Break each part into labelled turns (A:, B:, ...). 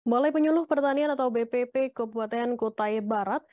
A: Balai Penyuluh Pertanian atau BPP Kabupaten Kutai Barat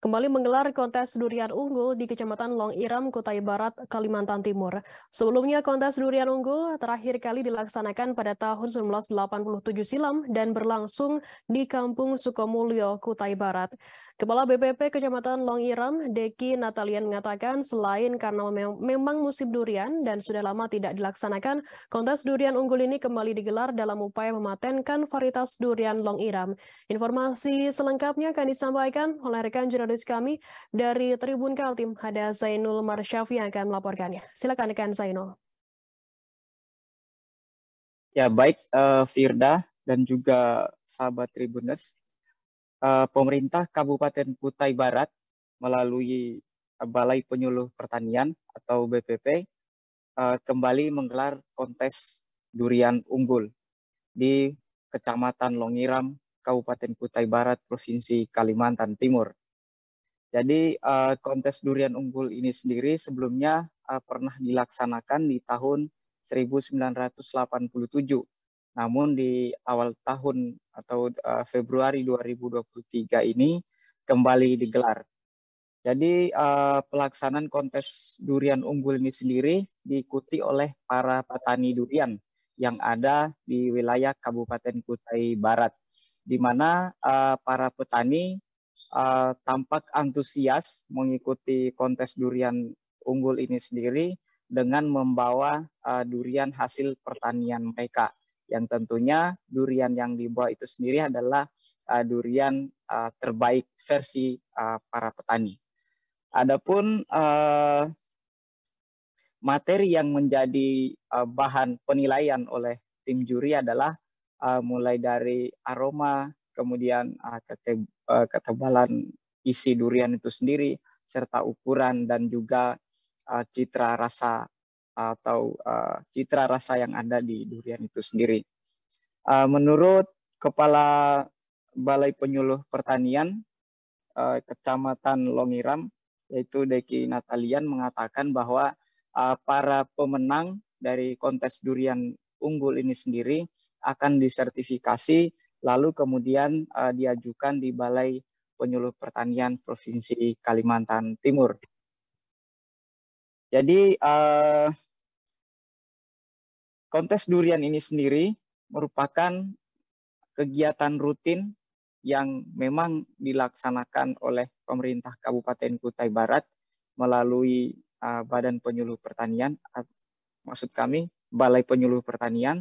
A: kembali menggelar kontes durian unggul di Kecamatan Long Iram, Kutai Barat, Kalimantan Timur. Sebelumnya kontes durian unggul terakhir kali dilaksanakan pada tahun 1987 silam dan berlangsung di Kampung Sukomulyo, Kutai Barat. Kepala BPP Kecamatan Long Iram, Deki Natalian mengatakan selain karena memang musim durian dan sudah lama tidak dilaksanakan, kontes durian unggul ini kembali digelar dalam upaya mematenkan varietas durian Long Iram. Informasi selengkapnya akan disampaikan oleh rekan jurnalis kami dari Tribun Kaltim, ada Zainul Marsyafi yang akan melaporkannya. Silakan rekan Zainul.
B: Ya baik uh, Firda dan juga sahabat Tribuners uh, pemerintah Kabupaten Kutai Barat melalui eh, Balai Penyuluh Pertanian atau BPP uh, eh, kembali menggelar kontes durian unggul di Kecamatan Longiram, Kabupaten Kutai Barat, Provinsi Kalimantan Timur. Jadi uh, kontes durian unggul ini sendiri sebelumnya uh, pernah dilaksanakan di tahun 1987. Namun di awal tahun atau uh, Februari 2023 ini kembali digelar. Jadi uh, pelaksanaan kontes durian unggul ini sendiri diikuti oleh para petani durian yang ada di wilayah Kabupaten Kutai Barat, di mana uh, para petani uh, tampak antusias mengikuti kontes durian unggul ini sendiri dengan membawa uh, durian hasil pertanian mereka yang tentunya durian yang dibawa itu sendiri adalah uh, durian uh, terbaik versi uh, para petani. Adapun uh, materi yang menjadi uh, bahan penilaian oleh tim juri adalah uh, mulai dari aroma, kemudian uh, kete, uh, ketebalan isi durian itu sendiri, serta ukuran dan juga uh, citra rasa atau uh, citra rasa yang ada di durian itu sendiri. Uh, menurut Kepala Balai Penyuluh Pertanian uh, Kecamatan Longiram, yaitu Deki Natalian mengatakan bahwa uh, para pemenang dari kontes durian unggul ini sendiri akan disertifikasi lalu kemudian uh, diajukan di Balai Penyuluh Pertanian Provinsi Kalimantan Timur. Jadi uh, kontes durian ini sendiri merupakan kegiatan rutin yang memang dilaksanakan oleh pemerintah Kabupaten Kutai Barat melalui uh, Badan Penyuluh Pertanian, uh, maksud kami Balai Penyuluh Pertanian.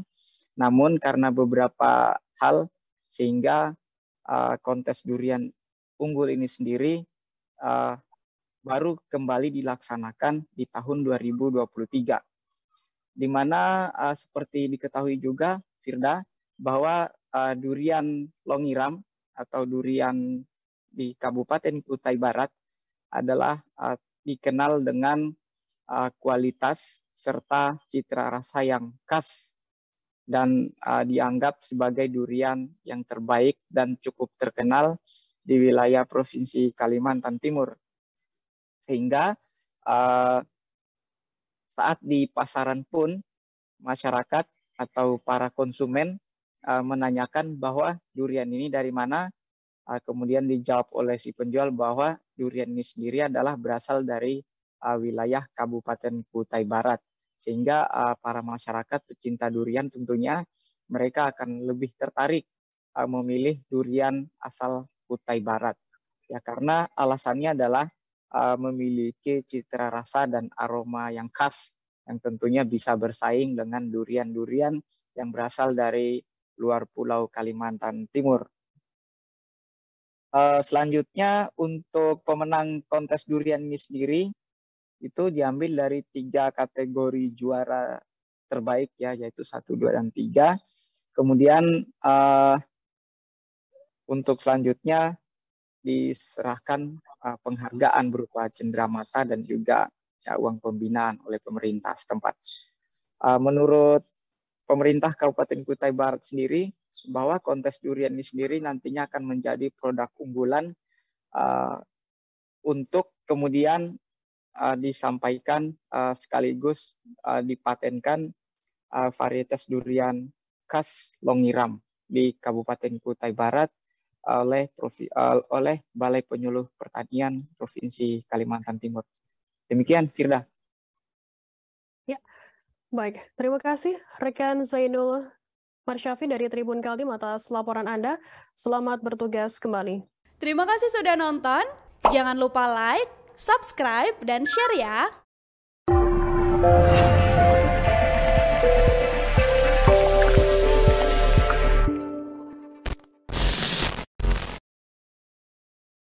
B: Namun karena beberapa hal sehingga uh, kontes durian unggul ini sendiri uh, baru kembali dilaksanakan di tahun 2023. Di mana uh, seperti diketahui juga Firda bahwa uh, durian longiram atau durian di Kabupaten Kutai Barat adalah uh, dikenal dengan uh, kualitas serta citra rasa yang khas dan uh, dianggap sebagai durian yang terbaik dan cukup terkenal di wilayah Provinsi Kalimantan Timur sehingga uh, saat di pasaran pun masyarakat atau para konsumen uh, menanyakan bahwa durian ini dari mana, uh, kemudian dijawab oleh si penjual bahwa durian ini sendiri adalah berasal dari uh, wilayah Kabupaten Kutai Barat, sehingga uh, para masyarakat pecinta durian tentunya mereka akan lebih tertarik uh, memilih durian asal Kutai Barat, ya karena alasannya adalah uh, memiliki citra rasa dan aroma yang khas yang tentunya bisa bersaing dengan durian-durian yang berasal dari luar pulau Kalimantan Timur. Eh, selanjutnya untuk pemenang kontes durian ini sendiri itu diambil dari tiga kategori juara terbaik ya yaitu satu dua dan tiga. Kemudian uh, untuk selanjutnya diserahkan uh, penghargaan berupa cenderamata dan juga ya, uang pembinaan oleh pemerintah setempat. Uh, menurut pemerintah Kabupaten Kutai Barat sendiri, bahwa kontes durian ini sendiri nantinya akan menjadi produk unggulan uh, untuk kemudian uh, disampaikan uh, sekaligus uh, dipatenkan uh, varietas durian khas Longiram di Kabupaten Kutai Barat oleh provi, eh, oleh Balai Penyuluh Pertanian Provinsi Kalimantan Timur. Demikian Firda.
A: Ya. Baik, terima kasih rekan Zainul Marsyafi dari Tribun Kaltim atas laporan Anda. Selamat bertugas kembali. Terima kasih sudah nonton. Jangan lupa like, subscribe, dan share ya.